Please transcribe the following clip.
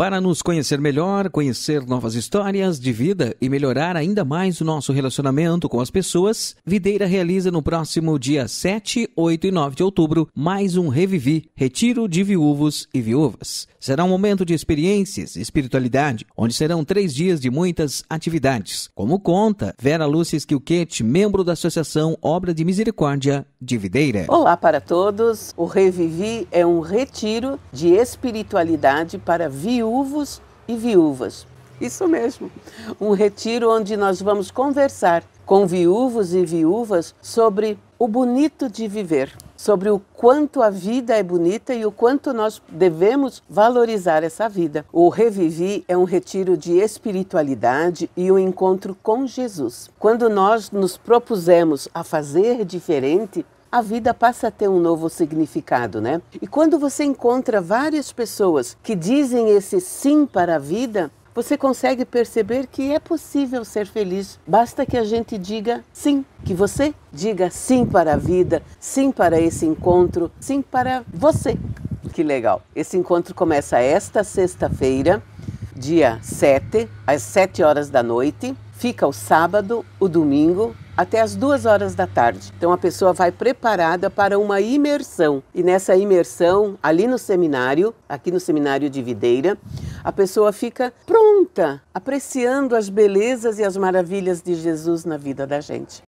Para nos conhecer melhor, conhecer novas histórias de vida e melhorar ainda mais o nosso relacionamento com as pessoas, Videira realiza no próximo dia 7, 8 e 9 de outubro mais um Revivi Retiro de Viúvos e Viúvas. Será um momento de experiências e espiritualidade, onde serão três dias de muitas atividades, como conta Vera Lúcia Esquilquete, membro da Associação Obra de Misericórdia de Videira. Olá para todos! O Revivi é um retiro de espiritualidade para viúvas viúvos e viúvas. Isso mesmo, um retiro onde nós vamos conversar com viúvos e viúvas sobre o bonito de viver, sobre o quanto a vida é bonita e o quanto nós devemos valorizar essa vida. O Revivi é um retiro de espiritualidade e um encontro com Jesus. Quando nós nos propusemos a fazer diferente, a vida passa a ter um novo significado, né? E quando você encontra várias pessoas que dizem esse sim para a vida, você consegue perceber que é possível ser feliz. Basta que a gente diga sim, que você diga sim para a vida, sim para esse encontro, sim para você. Que legal! Esse encontro começa esta sexta-feira, dia 7, às 7 horas da noite. Fica o sábado, o domingo até as duas horas da tarde. Então a pessoa vai preparada para uma imersão. E nessa imersão, ali no seminário, aqui no seminário de Videira, a pessoa fica pronta, apreciando as belezas e as maravilhas de Jesus na vida da gente.